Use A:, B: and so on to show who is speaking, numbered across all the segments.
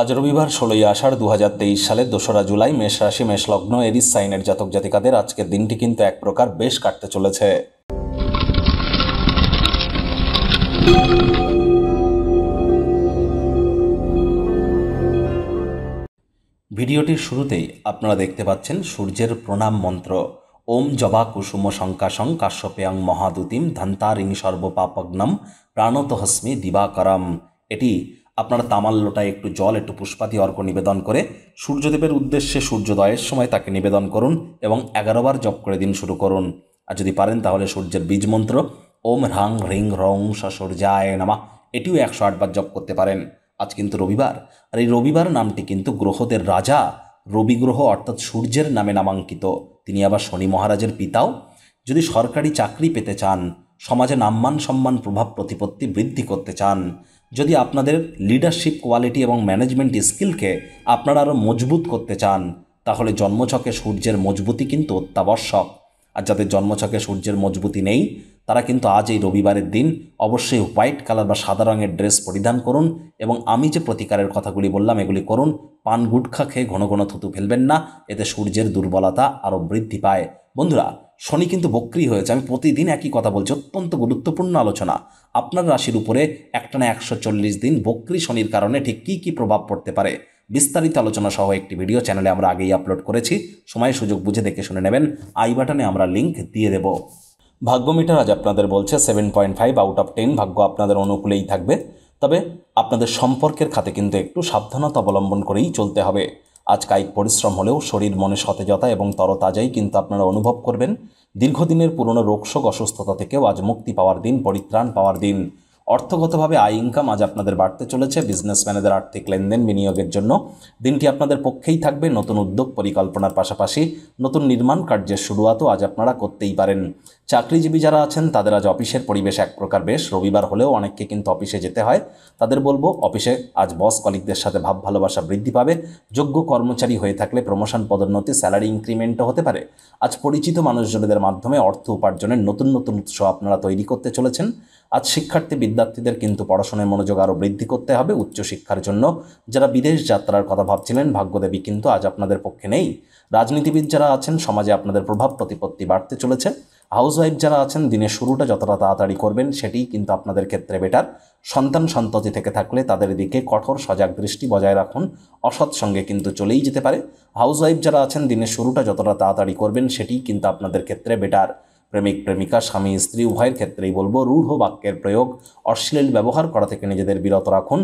A: আজ রবিবার ষোলোই আষাঢ় দু হাজার তেইশ সালের দোসরা জুলাই মেষ রাশি মেষ লগ্ন এরিস সাইনের জাতক জাতিকাদের আজকের দিনটি কিন্তু এক প্রকার বেশ কাটতে চলেছে ভিডিওটির শুরুতেই আপনারা দেখতে পাচ্ছেন সূর্যের প্রণাম মন্ত্র ওম জবা কুসুম শঙ্কাশং কাশ্যপেয়াং মহাদুতিম ধন্তারিং সর্বপাপগ্নম প্রাণতহস্মি দিবাকরম এটি আপনারা তামাল লোটায় একটু জল একটু পুষ্পাতি অর্ঘ্য নিবেদন করে সূর্যদেবের উদ্দেশ্যে সূর্যোদয়ের সময় তাকে নিবেদন করুন এবং এগারোবার জপ করে দিন শুরু করুন আর যদি পারেন তাহলে সূর্যের বীজ মন্ত্র ওম হ্রাং হ্রিং হ্রং সূর্যায় নামা এটিও একশো আটবার জপ করতে পারেন আজ কিন্তু রবিবার আর এই রবিবার নামটি কিন্তু গ্রহদের রাজা রবি গ্রহ অর্থাৎ সূর্যের নামে নামাঙ্কিত তিনি আবার শনি মহারাজের পিতাও যদি সরকারি চাকরি পেতে চান সমাজে নাম্মান সম্মান প্রভাব প্রতিপত্তি বৃদ্ধি করতে চান যদি আপনাদের লিডারশিপ কোয়ালিটি এবং ম্যানেজমেন্ট স্কিলকে আপনারা আরও মজবুত করতে চান তাহলে জন্মছকে সূর্যের মজবুতি কিন্তু অত্যাবশ্যক আর যাদের জন্মছকে সূর্যের মজবুতি নেই তারা কিন্তু আজ এই রবিবারের দিন অবশ্যই হোয়াইট কালার বা সাদা রঙের ড্রেস পরিধান করুন এবং আমি যে প্রতিকারের কথাগুলি বললাম এগুলি করুন পান গুটখা খেয়ে ঘন ঘন থুতু ফেলবেন না এতে সূর্যের দুর্বলতা আরও বৃদ্ধি পায় বন্ধুরা শনি কিন্তু বক্রি হয়েছে আমি প্রতিদিন একই কথা বলছি অত্যন্ত গুরুত্বপূর্ণ আলোচনা আপনার রাশির উপরে না একশো চল্লিশ দিন বক্রি শনির কারণে ঠিক কী কী প্রভাব পড়তে পারে বিস্তারিত আলোচনা সহ একটি ভিডিও চ্যানেলে আমরা আগেই আপলোড করেছি সময় সুযোগ বুঝে দেখে শুনে নেবেন আই বাটনে আমরা লিঙ্ক দিয়ে দেব ভাগ্য মিটার আজ আপনাদের বলছে seven point five out of ten ভাগ্য আপনাদের অনুকূলেই থাকবে তবে আপনাদের সম্পর্কের খাতে কিন্তু একটু সাবধানতা অবলম্বন করেই চলতে হবে আজ কায়িক পরিশ্রম হলেও শরীর মনে সতেজতা এবং তরতাজাই কিন্তু আপনারা অনুভব করবেন দীর্ঘদিনের পুরনো রোগশোক অসুস্থতা থেকেও আজ মুক্তি পাওয়ার দিন পরিত্রাণ পাওয়ার দিন অর্থগতভাবে আয় ইনকাম আজ আপনাদের বাড়তে চলেছে বিজনেসম্যানেদের আর্থিক লেনদেন বিনিয়োগের জন্য দিনটি আপনাদের পক্ষেই থাকবে নতুন উদ্যোগ পরিকল্পনার পাশাপাশি নতুন নির্মাণ কার্যের শুরুয়াতও আজ আপনারা করতেই পারেন চাকরিজীবী যারা আছেন তাদের আজ অফিসের পরিবেশ এক প্রকার বেশ রবিবার হলেও অনেককে কিন্তু অফিসে যেতে হয় তাদের বলবো অফিসে আজ বস কলিকদের সাথে ভাব ভালোবাসা বৃদ্ধি পাবে যোগ্য কর্মচারী হয়ে থাকলে প্রমোশন পদোন্নতি স্যালারি ইনক্রিমেন্টও হতে পারে আজ পরিচিত মানুষজনদের মাধ্যমে অর্থ উপার্জনের নতুন নতুন উৎস আপনারা তৈরি করতে চলেছেন আজ শিক্ষার্থী বিদ্যার্থীদের কিন্তু পড়াশোনায় মনোযোগ আরও বৃদ্ধি করতে হবে উচ্চশিক্ষার জন্য যারা বিদেশ যাত্রার কথা ভাবছিলেন ভাগ্যদেবী কিন্তু আজ আপনাদের পক্ষে নেই রাজনীতিবিদ যারা আছেন সমাজে আপনাদের প্রভাব প্রতিপত্তি বাড়তে চলেছে হাউসওয়াইফ যারা আছেন দিনের শুরুটা যতটা তাড়াতাড়ি করবেন সেটিই কিন্তু আপনাদের ক্ষেত্রে বেটার সন্তান সন্ততি থেকে থাকলে তাদের দিকে কঠোর সজাগ দৃষ্টি বজায় রাখুন অসৎ সঙ্গে কিন্তু চলেই যেতে পারে হাউসওয়াইফ যারা আছেন দিনের শুরুটা যতটা তাড়াতাড়ি করবেন সেটিই কিন্তু আপনাদের ক্ষেত্রে বেটার প্রেমিক প্রেমিকা স্বামী স্ত্রী উভয়ের ক্ষেত্রেই বলবো রূঢ় বাক্যের প্রয়োগ অশ্লীল ব্যবহার করা থেকে নিজেদের বিরত রাখুন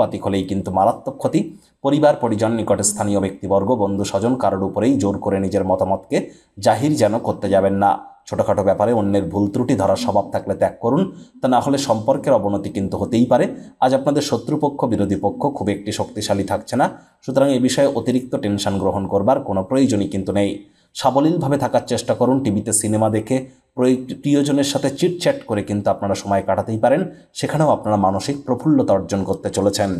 A: বাতিক হলেই কিন্তু মারাত্মক ক্ষতি পরিবার পরিজন নিকটে স্থানীয় ব্যক্তিবর্গ বন্ধু স্বজন কারোর উপরেই জোর করে নিজের মতামতকে জাহির যেন করতে যাবেন না ছোটোখাটো ব্যাপারে অন্যের ভুল ত্রুটি ধরার স্বভাব থাকলে ত্যাগ করুন তা না হলে সম্পর্কের অবনতি কিন্তু হতেই পারে আজ আপনাদের শত্রুপক্ষ বিরোধী পক্ষ খুব একটি শক্তিশালী থাকছে না সুতরাং এ বিষয়ে অতিরিক্ত টেনশন গ্রহণ করবার কোনো প্রয়োজনই কিন্তু নেই সাবলীলভাবে থাকার চেষ্টা করুন টিভিতে সিনেমা দেখে প্রিয়জনের সাথে চিটচ্যাট করে কিন্তু আপনারা সময় কাটাতেই পারেন সেখানেও আপনারা মানসিক প্রফুল্লতা অর্জন করতে চলেছেন